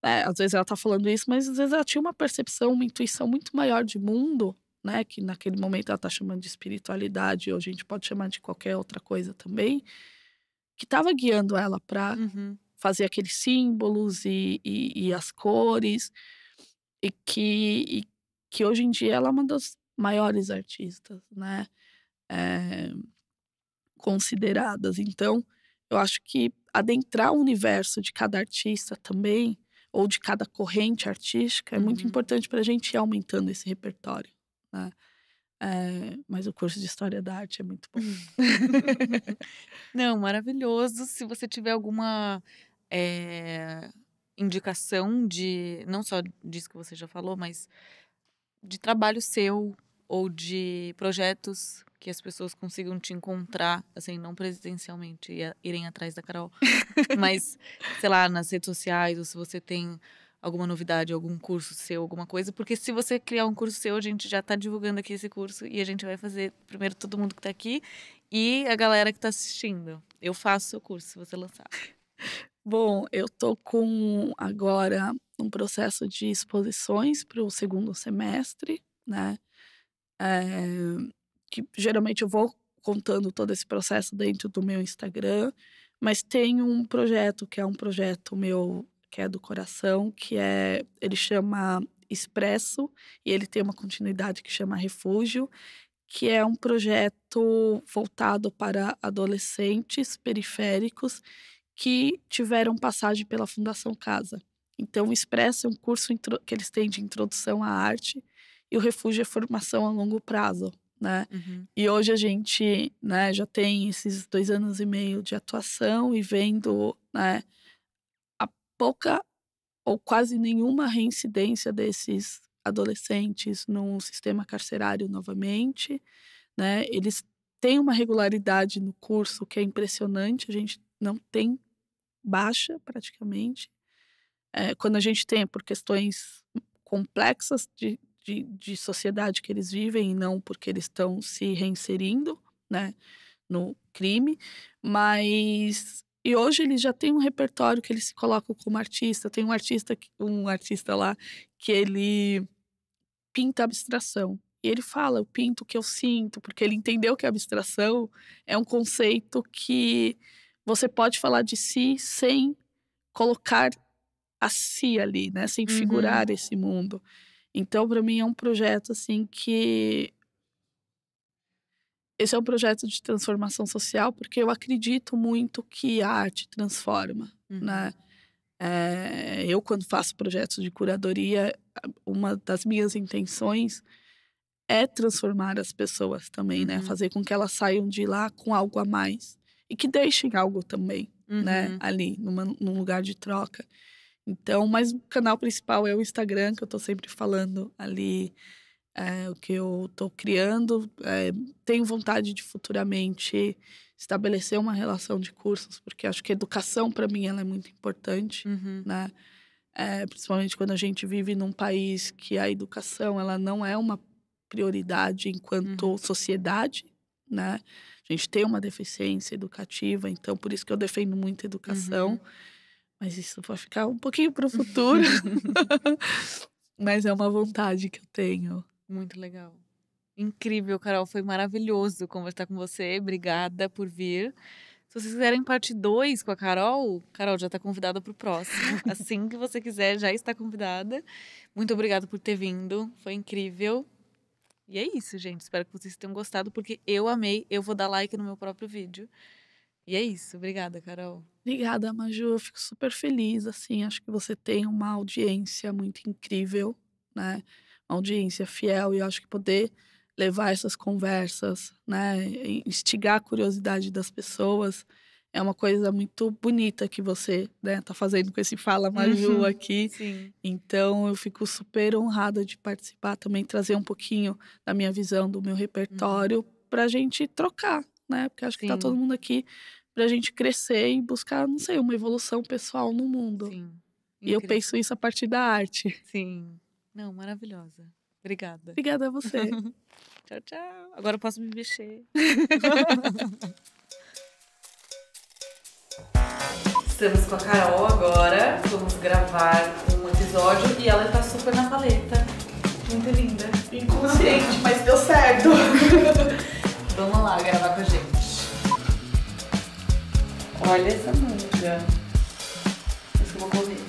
é, às vezes ela tá falando isso, mas às vezes ela tinha uma percepção, uma intuição muito maior de mundo, né? Que naquele momento ela tá chamando de espiritualidade, ou a gente pode chamar de qualquer outra coisa também, que tava guiando ela para uhum. fazer aqueles símbolos e, e, e, as cores, e que, e que hoje em dia ela é uma das maiores artistas, né? É, consideradas. Então, eu acho que adentrar o universo de cada artista também, ou de cada corrente artística, é muito uhum. importante para a gente ir aumentando esse repertório. Né? É, mas o curso de História da Arte é muito bom. Não, maravilhoso. Se você tiver alguma é, indicação de, não só disso que você já falou, mas de trabalho seu ou de projetos que as pessoas consigam te encontrar, assim, não presidencialmente e irem atrás da Carol, mas, sei lá, nas redes sociais, ou se você tem alguma novidade, algum curso seu, alguma coisa, porque se você criar um curso seu, a gente já está divulgando aqui esse curso e a gente vai fazer primeiro todo mundo que está aqui e a galera que está assistindo. Eu faço o curso se você lançar. Bom, eu tô com agora num processo de exposições para o segundo semestre, né? É, que geralmente eu vou contando todo esse processo dentro do meu Instagram, mas tem um projeto que é um projeto meu que é do coração, que é ele chama Expresso e ele tem uma continuidade que chama Refúgio, que é um projeto voltado para adolescentes periféricos que tiveram passagem pela Fundação Casa. Então, o Express é um curso que eles têm de introdução à arte e o refúgio é formação a longo prazo, né? Uhum. E hoje a gente né, já tem esses dois anos e meio de atuação e vendo né, a pouca ou quase nenhuma reincidência desses adolescentes num sistema carcerário novamente, né? Eles têm uma regularidade no curso que é impressionante, a gente não tem baixa praticamente. É, quando a gente tem por questões complexas de, de, de, sociedade que eles vivem e não porque eles estão se reinserindo né, no crime, mas e hoje eles já têm um repertório que eles se colocam como artista. Tem um artista, um artista lá que ele pinta abstração. E ele fala, eu pinto o que eu sinto, porque ele entendeu que a abstração é um conceito que você pode falar de si sem colocar a si ali, né? Sem uhum. figurar esse mundo. Então, para mim, é um projeto assim que. Esse é um projeto de transformação social, porque eu acredito muito que a arte transforma, né. uhum. né? É, eu, quando faço projetos de curadoria, uma das minhas intenções é transformar as pessoas também, né, uhum. né? Fazer com que elas saiam de lá com algo a mais e que deixem algo também, né, uhum. né? Ali, numa, num lugar de troca. Então, mas o canal principal é o Instagram, que eu estou sempre falando ali é, o que eu estou criando. É, tenho vontade de futuramente estabelecer uma relação de cursos, porque acho que a educação, para mim, ela é muito importante, uhum. né? É, principalmente quando a gente vive num país que a educação ela não é uma prioridade enquanto uhum. sociedade, né? A gente tem uma deficiência educativa, então por isso que eu defendo muito a educação. Uhum. Mas isso vai ficar um pouquinho para o futuro. Mas é uma vontade que eu tenho. Muito legal. Incrível, Carol. Foi maravilhoso conversar com você. Obrigada por vir. Se vocês quiserem parte 2 com a Carol, Carol já está convidada para o próximo. Assim que você quiser, já está convidada. Muito obrigada por ter vindo. Foi incrível. E é isso, gente. Espero que vocês tenham gostado, porque eu amei. Eu vou dar like no meu próprio vídeo. E é isso. Obrigada, Carol. Obrigada, Maju. Eu fico super feliz, assim. Acho que você tem uma audiência muito incrível, né? Uma audiência fiel. E eu acho que poder levar essas conversas, né? Instigar a curiosidade das pessoas é uma coisa muito bonita que você né, tá fazendo com esse Fala Maju uhum, aqui. Sim. Então eu fico super honrada de participar também, trazer um pouquinho da minha visão, do meu uhum. repertório, uhum. para a gente trocar, né? Porque acho que está tá todo mundo aqui pra gente crescer e buscar, não sei, uma evolução pessoal no mundo. Sim. Incrível. E eu penso isso a partir da arte. Sim. Não, maravilhosa. Obrigada. Obrigada a você. tchau, tchau. Agora eu posso me mexer. Estamos com a Carol agora. Vamos gravar um episódio e ela está super na paleta. Muito linda. Inconsciente, mas deu certo. Vamos lá gravar com a gente. Olha essa manga. Parece que eu vou comer.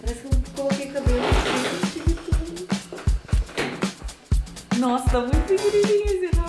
Parece que eu coloquei cabelo. Nossa, tá muito pequenininho esse